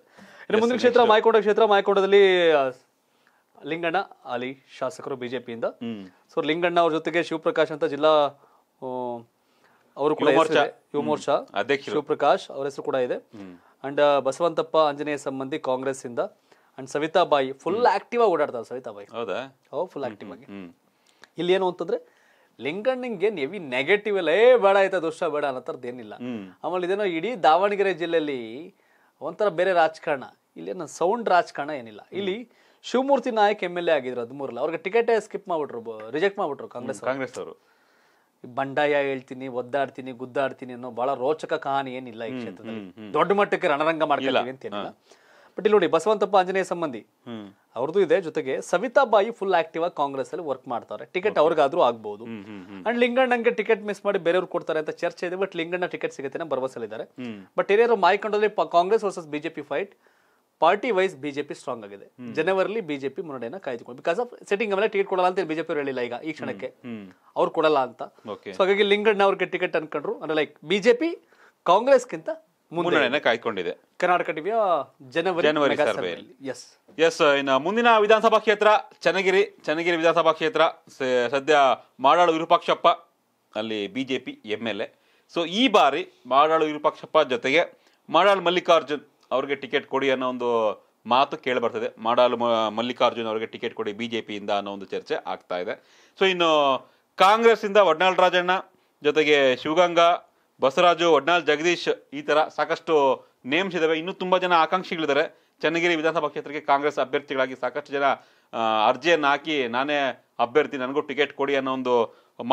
ಇನ್ನು ಮುಂದಿನ ಕ್ಷೇತ್ರ ಮಾಯಕೋಟ ಕ್ಷೇತ್ರ ಮಾಯಕೋಟದಲ್ಲಿ ಲಿಂಗಣ್ಣ ಅಲ್ಲಿ ಶಾಸಕರು ಬಿಜೆಪಿಯಿಂದ ಸೊ ಲಿಂಗಣ್ಣ ಅವ್ರ ಜೊತೆಗೆ ಶಿವಪ್ರಕಾಶ್ ಅಂತ ಜಿಲ್ಲಾ ಅವರು ಕೂಡ ಯುವ ಮೋರ್ಚಾ ಅಧ್ಯಕ್ಷ ಶಿವಪ್ರಕಾಶ್ ಅವರ ಹೆಸರು ಕೂಡ ಇದೆ ಅಂಡ್ ಬಸವಂತಪ್ಪ ಆಂಜನೇಯ ಸಂಬಂಧಿ ಕಾಂಗ್ರೆಸ್ ಇಂದ ಅಂಡ್ ಸವಿತಾ ಬಾಯಿ ಫುಲ್ ಆಕ್ಟಿವ್ ಆಗಿ ಓಡಾಡ್ತಾರೆ ಸವಿತಾ ಬಾಯಿ ಹೌದಾ ಫುಲ್ ಆಕ್ಟಿವ್ ಆಗಿ ಇಲ್ಲಿ ಏನು ಅಂತಂದ್ರೆ ಏನ್ ಎವಿ ನೆಗೆಟಿವ್ ಎಲ್ಲ ಏ ಬೇಡ ಆಯ್ತಾ ದೋಷ ಬೇಡ ಅನ್ನೋಥರದ್ದು ಏನಿಲ್ಲ ಆಮೇಲೆ ಇದೇನೋ ಇಡೀ ದಾವಣಗೆರೆ ಜಿಲ್ಲೆಯಲ್ಲಿ ಒಂಥರ ಬೇರೆ ರಾಜಕಾರಣ ಇಲ್ಲಿ ಏನೋ ಸೌಂಡ್ ರಾಜಕಾರಣ ಏನಿಲ್ಲ ಇಲ್ಲಿ Shivamurthy Nayak M L A ಆಗಿದ್ರು ಹದಿಮೂರಲ್ಲ ಅವ್ರಿಗೆ ಟಿಕೆಟೇ ಸ್ಕಿಪ್ ಮಾಡ್ಬಿಟ್ರು ರಿಜೆಕ್ಟ್ ಮಾಡ್ಬಿಟ್ರು ಕಾಂಗ್ರೆಸ್ ಕಾಂಗ್ರೆಸ್ ಅವರು ಬಂಡಾಯ ಹೇಳ್ತೀನಿ ಒದ್ದಾಡ್ತೀನಿ ಗುದ್ದಾಡ್ತೀನಿ ಅನ್ನೋ ಬಹಳ ರೋಚಕ ಕಹಾನಿ ಏನಿಲ್ಲ ಈ ಕ್ಷೇತ್ರದಲ್ಲಿ ದೊಡ್ಡ ಮಟ್ಟಕ್ಕೆ ರಣರಂಗ ಮಾಡ್ಕೊಳ್ತೀವಿ ಅಂತ ಬಟ್ ಇಲ್ಲಿ ನೋಡಿ ಬಸವಂತಪ್ಪ ಆಂಜನೇಯ ಸಂಬಂಧಿ ಅವ್ರದ್ದು ಇದೆ ಜೊತೆಗೆ ಸವಿತಾ ಬಾಯಿ ಫುಲ್ ಆಕ್ಟಿವ್ ಆಗಿ ಕಾಂಗ್ರೆಸ್ ಅಲ್ಲಿ ವರ್ಕ್ ಮಾಡ್ತಾರೆ ಟಿಕೆಟ್ ಅವ್ರಿಗಾದ್ರೂ ಆಗ್ಬಹುದು ಅಂಡ್ ಲಿಂಗಣ್ಣಂಗೆ ಟಿಕೆಟ್ ಮಿಸ್ ಮಾಡಿ ಬೇರೆಯವ್ರು ಕೊಡ್ತಾರೆ ಅಂತ ಚರ್ಚೆ ಇದೆ ಬಟ್ ಲಿಂಗಣ್ಣ ಟಿಕೆಟ್ ಸಿಗುತ್ತೆ ಭರವಸೆ ಇದ್ದಾರೆ ಬಟ್ ಏನಾದ್ರು ಮಾಯ್ಕೊಂಡಲ್ಲಿ Congress versus BJP fight party wise BJP strong ಆಗಿದೆ ಜನವರಿಲಿ ಬಿಜೆಪಿ ಮುನ್ನಡೆಯನ್ನ ಕಾಯ್ದುಕೊಂಡು ಬಿಕಾಸ್ ಆಫ್ ಸೆಟ್ಟಿಂಗ್ ಆಮೇಲೆ ಟಿಕೆಟ್ ಕೊಡಲ್ಲ ಅಂತ ಬಿಜೆಪಿ ಅವರು ಹೇಳಿಲ್ಲ ಈಗ ಈ ಕ್ಷಣಕ್ಕೆ ಅವ್ರು ಕೊಡಲ್ಲ ಅಂತ ಸೊ ಹಾಗಾಗಿ ಲಿಂಗಣ್ಣ ಅವ್ರಿಗೆ ಟಿಕೆಟ್ ಅನ್ಕೊಂಡ್ರು ಅಂದ್ರೆ ಲೈಕ್ ಬಿಜೆಪಿ ಕಾಂಗ್ರೆಸ್ ಗಿಂತ ಮುನ್ನಡೆಯನ್ನ ಕಾಯ್ಕೊಂಡಿದೆ ಕರ್ನಾಟಕ ಟಿವಿಯ ಜನವರಿ ಜನವರಿ ಎಸ್ ಎಸ್ ಇನ್ನು ಮುಂದಿನ ವಿಧಾನಸಭಾ ಕ್ಷೇತ್ರ ಚನ್ನಗಿರಿ ಚನ್ನಗಿರಿ ವಿಧಾನಸಭಾ ಕ್ಷೇತ್ರ ಸದ್ಯ ಮಾಡಾಳು ವಿರೂಪಾಕ್ಷಪ್ಪ ಅಲ್ಲಿ BJP M L A so ಈ ಬಾರಿ ಮಾಡಾಳು ವಿರೂಪಾಕ್ಷಪ್ಪ ಜೊತೆಗೆ ಮಾಡಾಳು ಮಲ್ಲಿಕಾರ್ಜುನ್ ಅವ್ರಿಗೆ ಟಿಕೆಟ್ ಕೊಡಿ ಅನ್ನೋ ಒಂದು ಮಾತು ಕೇಳಿ ಬರ್ತದೆ ಮಾಡಾಳು ಮಲ್ಲಿಕಾರ್ಜುನ್ ಅವರಿಗೆ ಟಿಕೆಟ್ ಕೊಡಿ ಬಿ ಜೆ ಪಿಯಿಂದ ಅನ್ನೋ ಒಂದು ಚರ್ಚೆ ಆಗ್ತಾ ಇದೆ ಸೊ ಇನ್ನು ಕಾಂಗ್ರೆಸ್ಸಿಂದ ಒಡ್ನಾಳ್ ರಾಜಣ್ಣ ಜೊತೆಗೆ ಶಿವಗಂಗಾ ಬಸವರಾಜು ಒಡ್ನಾಳ್ ಜಗದೀಶ್ ಈ ಥರ ಸಾಕಷ್ಟು ನೇಮ್ಸ್ ಇದ್ದಾವೆ ಇನ್ನೂ ತುಂಬ ಜನ ಆಕಾಂಕ್ಷಿಗಳಿದ್ದಾರೆ ಚನ್ನಗಿರಿ ವಿಧಾನಸಭಾ ಕ್ಷೇತ್ರಕ್ಕೆ ಕಾಂಗ್ರೆಸ್ ಅಭ್ಯರ್ಥಿಗಳಾಗಿ ಸಾಕಷ್ಟು ಜನ ಅರ್ಜಿಯನ್ನು ಹಾಕಿ ನಾನೇ ಅಭ್ಯರ್ಥಿ ನನಗೂ ಟಿಕೆಟ್ ಕೊಡಿ ಅನ್ನೋ ಒಂದು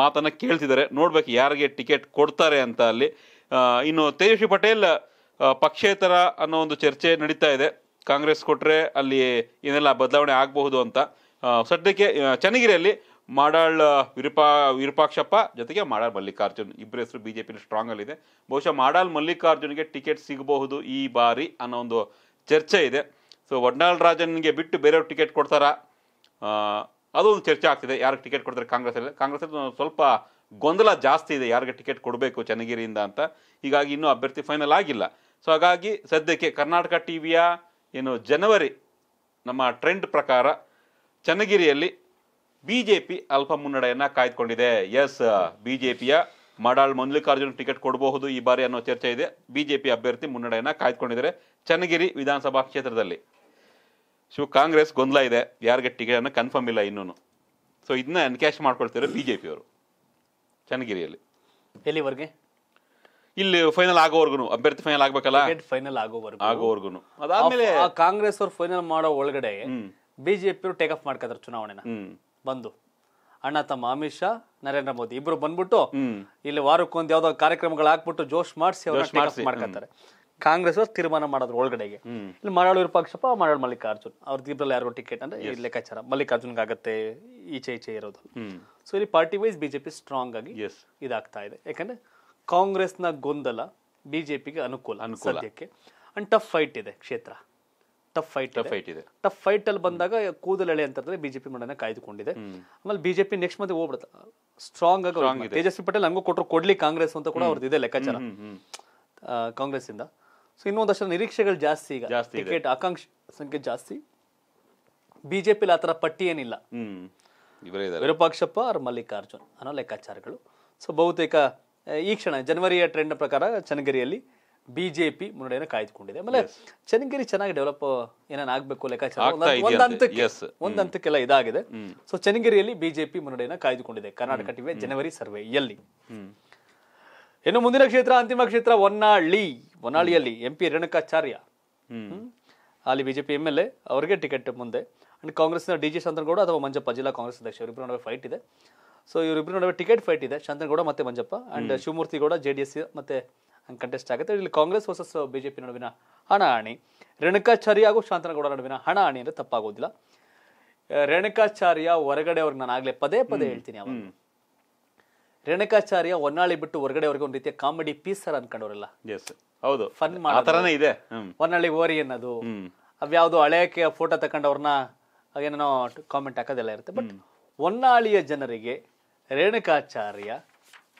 ಮಾತನ್ನು ಕೇಳ್ತಿದ್ದಾರೆ ನೋಡ್ಬೇಕು ಯಾರಿಗೆ ಟಿಕೆಟ್ ಕೊಡ್ತಾರೆ ಅಂತ ಅಲ್ಲಿ ಇನ್ನು ತೇಜಸ್ವಿ ಪಟೇಲ್ ಪಕ್ಷೇತರ ಅನ್ನೋ ಒಂದು ಚರ್ಚೆ ನಡೀತಾ ಇದೆ ಕಾಂಗ್ರೆಸ್ ಕೊಟ್ಟರೆ ಅಲ್ಲಿ ಏನೆಲ್ಲ ಬದಲಾವಣೆ ಆಗಬಹುದು ಅಂತ ಸದ್ಯಕ್ಕೆ ಚನ್ನಗಿರಿಯಲ್ಲಿ ಮಾಡಾಳ್ ವಿರೂಪಾ ವಿರೂಪಾಕ್ಷಪ್ಪ ಜೊತೆಗೆ ಮಾಡಾಳ್ ಮಲ್ಲಿಕಾರ್ಜುನ್ ಇಬ್ಬರ ಹೆಸರು ಬಿ ಜೆ ಪಿಲಿ ಸ್ಟ್ರಾಂಗ್ ಅಲ್ಲಿದೆ ಬಹುಶಃ ಮಾಡಾಳ್ ಮಲ್ಲಿಕಾರ್ಜುನ್ಗೆ ಟಿಕೆಟ್ ಸಿಗಬಹುದು ಈ ಬಾರಿ ಅನ್ನೋ ಒಂದು ಚರ್ಚೆ ಇದೆ ಸೊ ವಡ್ನಾಳ್ ರಾಜನ್ಗೆ ಬಿಟ್ಟು ಬೇರೆಯವ್ರು ಟಿಕೆಟ್ ಕೊಡ್ತಾರಾ ಅದು ಒಂದು ಚರ್ಚೆ ಆಗ್ತಿದೆ ಯಾರಿಗೆ ಟಿಕೆಟ್ ಕೊಡ್ತಾರೆ ಕಾಂಗ್ರೆಸ್ ಕಾಂಗ್ರೆಸ್ಸಲ್ಲಿ ಸ್ವಲ್ಪ ಗೊಂದಲ ಜಾಸ್ತಿ ಇದೆ ಯಾರಿಗೆ ಟಿಕೆಟ್ ಕೊಡಬೇಕು ಚನ್ನಗಿರಿಯಿಂದ ಅಂತ ಹೀಗಾಗಿ ಇನ್ನೂ ಅಭ್ಯರ್ಥಿ ಫೈನಲ್ ಆಗಿಲ್ಲ ಸೊ ಹಾಗಾಗಿ ಸದ್ಯಕ್ಕೆ ಕರ್ನಾಟಕ ಟಿ ವಿಯ ಏನು ಜನವರಿ ನಮ್ಮ ಟ್ರೆಂಡ್ ಪ್ರಕಾರ ಚನ್ನಗಿರಿಯಲ್ಲಿ ಬಿ ಜೆ ಪಿ ಅಲ್ಪ ಮುನ್ನಡೆಯನ್ನು ಕಾಯ್ದುಕೊಂಡಿದೆ ಎಸ್ ಬಿ ಜೆ ಪಿಯ ಮಾಡಾಳ್ ಮಲ್ಲಿಕಾರ್ಜುನ ಟಿಕೆಟ್ ಕೊಡಬಹುದು ಈ ಬಾರಿ ಅನ್ನೋ ಚರ್ಚೆ ಇದೆ ಬಿ ಜೆ ಪಿ ಅಭ್ಯರ್ಥಿ ಮುನ್ನಡೆಯನ್ನು ಕಾಯ್ದುಕೊಂಡಿದ್ದಾರೆ ಚನ್ನಗಿರಿ ವಿಧಾನಸಭಾ ಕ್ಷೇತ್ರದಲ್ಲಿ ಸೊ ಕಾಂಗ್ರೆಸ್ ಗೊಂದಲ ಇದೆ ಯಾರಿಗೆ ಟಿಕೆಟನ್ನು ಕನ್ಫರ್ಮ್ ಇಲ್ಲ ಇನ್ನೂ ಸೊ ಇದನ್ನ ಎನ್ಕ್ಯಾಶ್ ಮಾಡ್ಕೊಳ್ತಿರೋ ಬಿ ಜೆ ಪಿಯವರು ಚನ್ನಗಿರಿಯಲ್ಲಿ ಎಲ್ಲಿವರೆಗೆ ಇಲ್ಲಿ ಫೈನಲ್ ಆಗೋವರ್ಗು ಅಭ್ಯರ್ಥಿ ಫೈನಲ್ ಆಗ್ಬೇಕಲ್ಲ ಫೈನಲ್ ಆಗೋವರ್ಗು ಆಗೋವರ್ಗು ಅದಾದ್ಮೇಲೆ ಕಾಂಗ್ರೆಸ್ ಅವ್ರು ಫೈನಲ್ ಮಾಡೋ ಒಳಗಡೆ ಬಿಜೆಪಿ ಟೇಕ್ ಆಫ್ ಮಾಡ್ಕೋತಾರೆ ಚುನಾವಣೆನ ಬಂದು ಅಣ್ಣ ತಮ್ಮ ಅಮಿತ್ ಶಾ ನರೇಂದ್ರ ಮೋದಿ ಇಬ್ರು ಬಂದ್ಬಿಟ್ಟು ಇಲ್ಲಿ ವಾರಕ್ಕೊಂದು ಯಾವ್ದೋ ಕಾರ್ಯಕ್ರಮಗಳು ಹಾಕ್ಬಿಟ್ಟು ಜೋಶ್ ಮಾಡಿಸಿ ಅವ್ರನ್ನ ಮಾಡ್ಕೋತಾರೆ ಕಾಂಗ್ರೆಸ್ ಅವ್ರು ತೀರ್ಮಾನ ಮಾಡೋದ್ರ ಒಳಗಡೆಗೆ ಇಲ್ಲಿ ಮರಾಳು ವಿರೂಪಾಕ್ಷಪ್ಪ ಮರಾಳು ಮಲ್ಲಿಕಾರ್ಜುನ್ ಅವ್ರ ಇಬ್ಬರಲ್ಲಿ ಯಾರೋ ಟಿಕೆಟ್ ಅಂದ್ರೆ ಈ ಲೆಕ್ಕಾಚಾರ ಮಲ್ಲಿಕಾರ್ಜುನ್ಗೆ ಆಗತ್ತೆ ಈಚೆ ಈಚೆ ಇರೋದು ಸೊ ಇಲ್ಲಿ ಪಾರ್ಟಿ ವೈಸ್ ಬಿಜೆಪಿ ಸ್ಟ್ರಾಂಗ್ ಆಗಿ ಇದಾಗ್ತಾ ಇದೆ ಯಾಕಂದ್ರೆ ಕಾಂಗ್ರೆಸ್ನ ಗೊಂದಲ ಬಿಜೆಪಿಗೆ ಅನುಕೂಲ ಅನುಕೂಲ. ಸದ್ಯಕ್ಕೆ ಅಂಡ್ ಟಫ್ ಫೈಟ್ ಇದೆ ಕ್ಷೇತ್ರ ಟಫ್ ಫೈಟ್ ಟಫ್ ಫೈಟ್ ಇದೆ ಟಫ್ ಫೈಟ್ ಅಲ್ಲಿ ಬಂದಾಗ ಕೂದಲೆಳೆ ಅಂತಂದ್ರೆ ಬಿಜೆಪಿ ಮಂಡನೆ ಕಾಯ್ದುಕೊಂಡಿದೆ ಆಮೇಲೆ ಬಿಜೆಪಿ ನೆಕ್ಸ್ಟ್ ಮಂದಿ ಹೋಗ್ಬಿಡುತ್ತೆ ಸ್ಟ್ರಾಂಗ್ ಆಗಿ ತೇಜಸ್ವಿ ಪಟೇಲ್ ಹಂಗೂ ಕೊಟ್ಟರು ಕೊಡ್ಲಿ ಕಾಂಗ್ರೆಸ್ ಅಂತ ಕೂಡ ಅವ್ರದ್ದು ಇದೆ ಲೆಕ್ಕಾಚಾರ ಕಾಂಗ್ರೆಸ್ ಇಂದ ಸೊ ಇನ್ನೊಂದಷ್ಟು ನಿರೀಕ್ಷೆಗಳು ಜಾಸ್ತಿ ಈಗ ಟಿಕೆಟ್ ಆಕಾಂಕ್ಷಿ ಸಂಖ್ಯೆ ಜಾಸ್ತಿ ಬಿಜೆಪಿ ಆತರ ಪಟ್ಟಿ ಏನಿಲ್ಲ ವಿರೂಪಾಕ್ಷಪ್ಪ ಅವ್ರ ಮಲ್ಲಿಕಾರ್ಜುನ್ ಅನ್ನೋ ಲೆಕ್ಕಾಚಾರಗಳು ಸೊ ಬಹುತೇಕ ಈ ಕ್ಷಣ ಜನವರಿಯ ಟ್ರೆಂಡ್ ಪ್ರಕಾರ ಚನ್ನಗಿರಿಯಲ್ಲಿ ಬಿಜೆಪಿ ಮುನ್ನಡೆಯನ್ನು ಕಾಯ್ದುಕೊಂಡಿದೆ ಆಮೇಲೆ ಚನ್ನಗಿರಿ ಚೆನ್ನಾಗಿ ಡೆವಲಪ್ ಏನೇನು ಆಗ್ಬೇಕು ಲೆಕ್ಕಾಚಾರ ಒಂದಂತಕ್ಕೆ ಒಂದಂತಕ್ಕೆಲ್ಲ ಇದಾಗಿದೆ ಸೊ ಚನ್ನಗಿರಿಯಲ್ಲಿ ಬಿಜೆಪಿ ಮುನ್ನಡೆಯನ್ನು ಕಾಯ್ದುಕೊಂಡಿದೆ ಕರ್ನಾಟಕ ಟಿವಿ ಜನವರಿ ಸರ್ವೆ ಎಲ್ಲಿ ಇನ್ನು ಮುಂದಿನ ಕ್ಷೇತ್ರ ಅಂತಿಮ ಕ್ಷೇತ್ರ ಹೊನ್ನಾಳಿ ಹೊನ್ನಾಳಿಯಲ್ಲಿ ಎಂ ಪಿ ರೇಣುಕಾಚಾರ್ಯ ಅಲ್ಲಿ ಬಿಜೆಪಿ ಎಂ ಎಲ್ ಎ ಅವರಿಗೆ ಟಿಕೆಟ್ ಮುಂದೆ ಅಂಡ್ ಕಾಂಗ್ರೆಸ್ನ ಡಿ ಜಿ ಚಂದ್ರಗೌಡ ಅಥವಾ ಮಂಜಪ್ಪ ಜಿಲ್ಲಾ ಕಾಂಗ್ರೆಸ್ ಅಧ್ಯಕ್ಷ ಇಬ್ಬರು ನಡುವೆ ಫೈಟ್ ಇದೆ ಸೊ ಇವರಿಬ್ಬರು ನಡುವೆ ಟಿಕೆಟ್ ಫೈಟ್ ಇದೆ ಶಾಂತನಗೌಡ ಮತ್ತೆ Manjappa and Shivamurthy Gowda J D ಮತ್ತೆ ಕಂಟೆಸ್ಟ್ ಆಗುತ್ತೆ ಇಲ್ಲಿ ಕಾಂಗ್ರೆಸ್ ವರ್ಸಸ್ ಬಿಜೆಪಿ uh, ನಡುವಿನ ಹಣಾಹಣಿ ರೇಣುಕಾಚಾರ್ಯ ಹಾಗೂ ಶಾಂತನಗೌಡ ನಡುವಿನ ಹಣಾಹಣಿ ಅಂದ್ರೆ ತಪ್ಪಾಗೋದಿಲ್ಲ ರೇಣುಕಾಚಾರ್ಯ ಹೊರಗಡೆ ಅವ್ರಿಗೆ ನಾನು ಆಗ್ಲೇ ಪದೇ ಪದೇ ಹೇಳ್ತೀನಿ ಅವಾಗ ರೇಣುಕಾಚಾರ್ಯ ಹೊನ್ನಾಳಿ ಬಿಟ್ಟು ಹೊರಗಡೆ ಅವ್ರಿಗೆ ಒಂದು ರೀತಿಯ ಕಾಮಿಡಿ ಪೀಸ್ ಸರ್ ಅನ್ಕೊಂಡವ್ರಲ್ಲ ಹೌದು ಫನ್ ಇದೆ ಹೊನ್ನಾಳಿ ಓರಿ ಅನ್ನೋದು ಯಾವ್ದು ಹಳೆಯಕ್ಕೆ ಫೋಟೋ ತಕೊಂಡವ್ರನ್ನ ಏನೇನೋ ಕಾಮೆಂಟ್ ಹಾಕೋದೆಲ್ಲ ಇರುತ್ತೆ ಬಟ್ ಹೊನ್ನಾಳಿಯ ಜನರಿಗೆ ರೇಣುಕಾಚಾರ್ಯ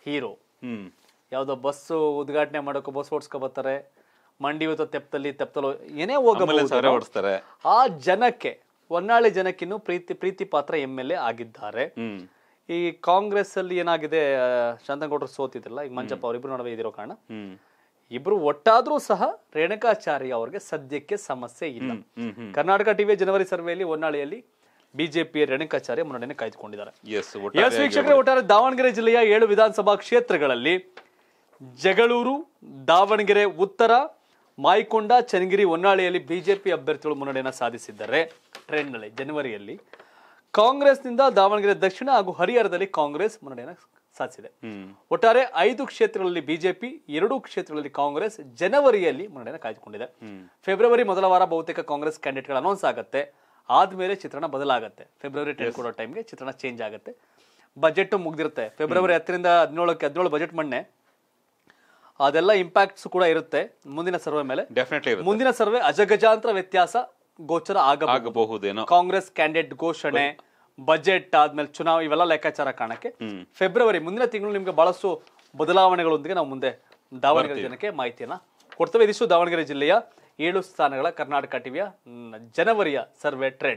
ಹೀರೋ ಯಾವುದೋ ಬಸ್ಸು ಉದ್ಘಾಟನೆ ಮಾಡೋಕೆ ಬಸ್ ಓಡಿಸ್ಕೊ ಬರ್ತಾರೆ ಮಂಡಿ ಊತ ತೆಪ್ತಲ್ಲಿ ತೆಪ್ತಲು ಏನೇ ಓಡಿಸ್ತಾರೆ ಆ ಜನಕ್ಕೆ ಹೊನ್ನಾಳಿ ಜನಕ್ಕಿನ್ನೂ ಪ್ರೀತಿ ಪ್ರೀತಿ ಪಾತ್ರ ಎಮ್ ಎಲ್ ಎ ಆಗಿದ್ದಾರೆ ಈ ಕಾಂಗ್ರೆಸ್ ಅಲ್ಲಿ ಏನಾಗಿದೆ ಶಾಂತನಗೌಡರು ಸೋತಿದ್ರಲ್ಲ ಈಗ ಮಂಜಪ್ಪ ಇಬ್ರು ನಡುವೆ ಇದಿರೋ ಕಾರಣ ಇಬ್ರು ಒಟ್ಟಾದ್ರೂ ಸಹ ರೇಣುಕಾಚಾರ್ಯ ಅವ್ರಿಗೆ ಸದ್ಯಕ್ಕೆ ಸಮಸ್ಯೆ ಇಲ್ಲ ಕರ್ನಾಟಕ ಟಿವಿ ಜನವರಿ ಸರ್ವೆಯಲ್ಲಿ ಹೊನ್ನಾಳಿಯಲ್ಲಿ ಬಿಜೆಪಿ ರೇಣುಕಾಚಾರ್ಯ ಮುನ್ನಡೆಯನ್ನು ಕಾಯ್ದುಕೊಂಡಿದ್ದಾರೆ ಎಸ್ ವೀಕ್ಷಕರೇ ಒಟ್ಟಾರೆ ದಾವಣಗೆರೆ ಜಿಲ್ಲೆಯ ಏಳು ವಿಧಾನಸಭಾ ಕ್ಷೇತ್ರಗಳಲ್ಲಿ ಜಗಳೂರು ದಾವಣಗೆರೆ ಉತ್ತರ ಮಾಯ್ಕೊಂಡ ಚನ್ನಗಿರಿ ಹೊನ್ನಾಳಿಯಲ್ಲಿ ಬಿಜೆಪಿ ಅಭ್ಯರ್ಥಿಗಳು ಮುನ್ನಡೆಯನ್ನು ಸಾಧಿಸಿದ್ದಾರೆ ಟ್ರೆಂಡ್ನಲ್ಲಿ ಜನವರಿಯಲ್ಲಿ ಕಾಂಗ್ರೆಸ್ನಿಂದ ದಾವಣಗೆರೆ ದಕ್ಷಿಣ ಹಾಗೂ ಹರಿಹರದಲ್ಲಿ ಕಾಂಗ್ರೆಸ್ ಮುನ್ನಡೆಯನ್ನು ಸಾಧಿಸಿದೆ ಒಟ್ಟಾರೆ ಐದು ಕ್ಷೇತ್ರಗಳಲ್ಲಿ ಬಿಜೆಪಿ ಎರಡು ಕ್ಷೇತ್ರಗಳಲ್ಲಿ ಕಾಂಗ್ರೆಸ್ ಜನವರಿಯಲ್ಲಿ ಮುನ್ನಡೆಯನ್ನು ಕಾಯ್ದುಕೊಂಡಿದೆ ಫೆಬ್ರವರಿ ಮೊದಲ ವಾರ ಬಹುತೇಕ ಕಾಂಗ್ರೆಸ್ ಕ್ಯಾಂಡಿಡೇಟ್ಗಳು ಅನೌನ್ಸ್ ಆಗುತ್ತೆ ಆದ್ಮೇಲೆ ಚಿತ್ರಣ ಬದಲಾಗುತ್ತೆ ಫೆಬ್ರವರಿ ಟೆನ್ ಕೊಡೋ ಟೈಮ್ಗೆ ಚಿತ್ರಣ ಚೇಂಜ್ ಆಗುತ್ತೆ ಬಜೆಟ್ ಮುಗ್ದಿರುತ್ತೆ ಫೆಬ್ರವರಿ ಹತ್ತರಿಂದ ಹದಿನೇಳಕ್ಕೆ ಹದಿನೇಳು ಬಜೆಟ್ ಮಣ್ಣೆ ಅದೆಲ್ಲ ಇಂಪ್ಯಾಕ್ಟ್ಸ್ ಕೂಡ ಇರುತ್ತೆ ಮುಂದಿನ ಸರ್ವೆ ಮೇಲೆ ಮುಂದಿನ ಸರ್ವೆ ಅಜಗಜಾಂತರ ವ್ಯತ್ಯಾಸ ಗೋಚರ ಆಗಬಹುದೇನೋ ಕಾಂಗ್ರೆಸ್ ಕ್ಯಾಂಡಿಡೇಟ್ ಘೋಷಣೆ ಬಜೆಟ್ ಆದ್ಮೇಲೆ ಚುನಾವಣೆ ಇವೆಲ್ಲ ಲೆಕ್ಕಾಚಾರ ಕಾಣಕ್ಕೆ ಫೆಬ್ರವರಿ ಮುಂದಿನ ತಿಂಗಳು ನಿಮ್ಗೆ ಬಹಳಷ್ಟು ಬದಲಾವಣೆಗಳೊಂದಿಗೆ ನಾವು ಮುಂದೆ ದಾವಣಗೆರೆ ಜನಕ್ಕೆ ಮಾಹಿತಿಯನ್ನ ಕೊಡ್ತೇವೆ ಇದಿಷ್ಟು ದಾವಣಗೆರೆ ಜಿಲ್ಲೆಯ ಏಳು ಸ್ಥಾನಗಳ ಕರ್ನಾಟಕ ಟಿವಿಯ ಜನವರಿಯ ಸರ್ವೆ ಟ್ರೆಂಡ್